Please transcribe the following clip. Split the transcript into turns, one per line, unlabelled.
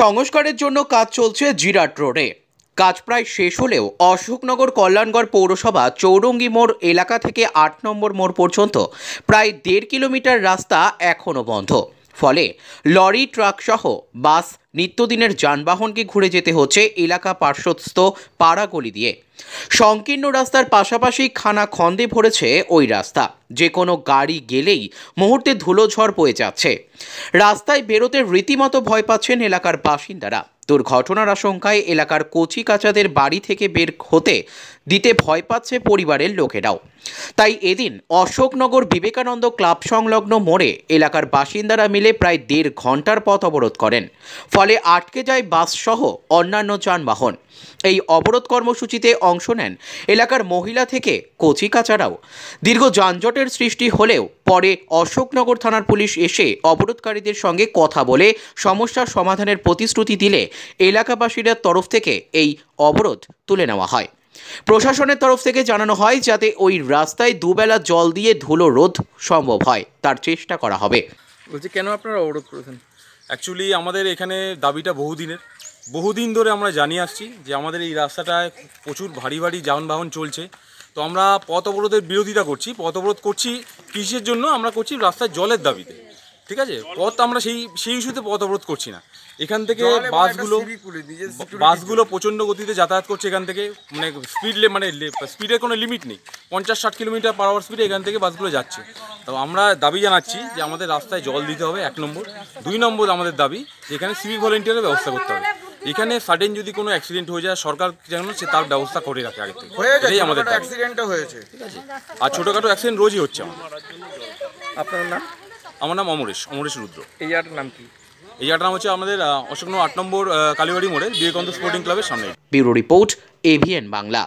সংস্কারের জন্য কাজ চলছে জিরাট রোডে কাজ প্রায় শেষ হলেও অশোকনগর কল্যাণগড় পৌরসভা চৌরঙ্গি মোড় এলাকা থেকে আট নম্বর মোড় পর্যন্ত প্রায় দেড় কিলোমিটার রাস্তা এখনও বন্ধ ফলে লরি ট্রাকসহ বাস নিত্যদিনের যানবাহনকে ঘুরে যেতে হচ্ছে এলাকা পার্শ্বস্থ পাড়াগলি দিয়ে সংকীর্ণ রাস্তার পাশাপাশি খানা খন্দে ভরেছে ওই রাস্তা যে কোনো গাড়ি গেলেই মুহূর্তে ধুলো ঝড় বয়ে যাচ্ছে রাস্তায় বেরোতে রীতিমতো ভয় পাচ্ছেন এলাকার বাসিন্দারা দুর্ঘটনার আশঙ্কায় এলাকার কচি কাচাদের বাড়ি থেকে বের হতে দিতে ভয় পাচ্ছে পরিবারের লোকেরাও তাই এদিন অশোকনগর বিবেকানন্দ ক্লাব সংলগ্ন মোড়ে এলাকার বাসিন্দারা মিলে প্রায় দেড় ঘন্টার পথ অবরোধ করেন ফলে আটকে যায় বাসসহ অন্যান্য যানবাহন এই অবরোধ কর্মসূচিতে অংশ নেন এলাকার মহিলা থেকে কচি কাচারাও দীর্ঘ যানজটের সৃষ্টি হলেও পরে অশোকনগর থানার পুলিশ এসে অবরোধকারীদের সঙ্গে কথা বলে সমস্যার সমাধানের প্রতিশ্রুতি দিলে এলাকাবাসীদের তরফ থেকে এই অবরোধ তুলে নেওয়া হয় প্রশাসনের তরফ থেকে জানানো হয় যাতে ওই রাস্তায় দুবেলা জল দিয়ে ধুলো রোধ সম্ভব হয় তার চেষ্টা করা হবে
বলছি কেন আপনারা অবরোধ করেছেন অ্যাকচুয়ালি আমাদের এখানে দাবিটা বহুদিনের বহুদিন ধরে আমরা জানিয়ে আসছি যে আমাদের এই রাস্তাটায় প্রচুর ভারী ভারী যানবাহন চলছে তো আমরা পথ অবরোধের বিরোধিতা করছি পথ অবরোধ করছি কৃষির জন্য আমরা করছি রাস্তায় জলের দাবিতে ঠিক আছে পথ আমরা সেই সেই ইস্যুতে পথ অবরোধ করছি না এখান থেকে বাসগুলো বাসগুলো প্রচণ্ড গতিতে যাতায়াত করছে এখান থেকে মানে স্পিড মানে স্পিডের কোনো লিমিট নেই পঞ্চাশ ষাট কিলোমিটার পার আওয়ার স্পিডে এখান থেকে বাসগুলো যাচ্ছে তো আমরা দাবি জানাচ্ছি যে আমাদের রাস্তায় জল দিতে হবে এক নম্বর দুই নম্বর আমাদের দাবি যে এখানে সিভিক ভলেন্টিয়ারের ব্যবস্থা করতে হবে এখানে সাডেন যদি কোনো অ্যাক্সিডেন্ট হয়ে যায় সরকার যেন সে তার ব্যবস্থা করে রাখে আগে থেকে আমাদের ঠিক আছে আর ছোটোখাটো অ্যাক্সিডেন্ট রোজই হচ্ছে আমার আপনার নাম আমার নাম অমরেশ অমরেশ রুদ্র এই নাম কি এই জায়গাটার নাম হচ্ছে আমাদের আহ, অশোকনগর আট নম্বর কালীবাড়ি মোড়ে বিবেকানন্দ স্পোর্টিং ক্লাবের সামনে
ব্যুরো রিপোর্ট এভিএন বাংলা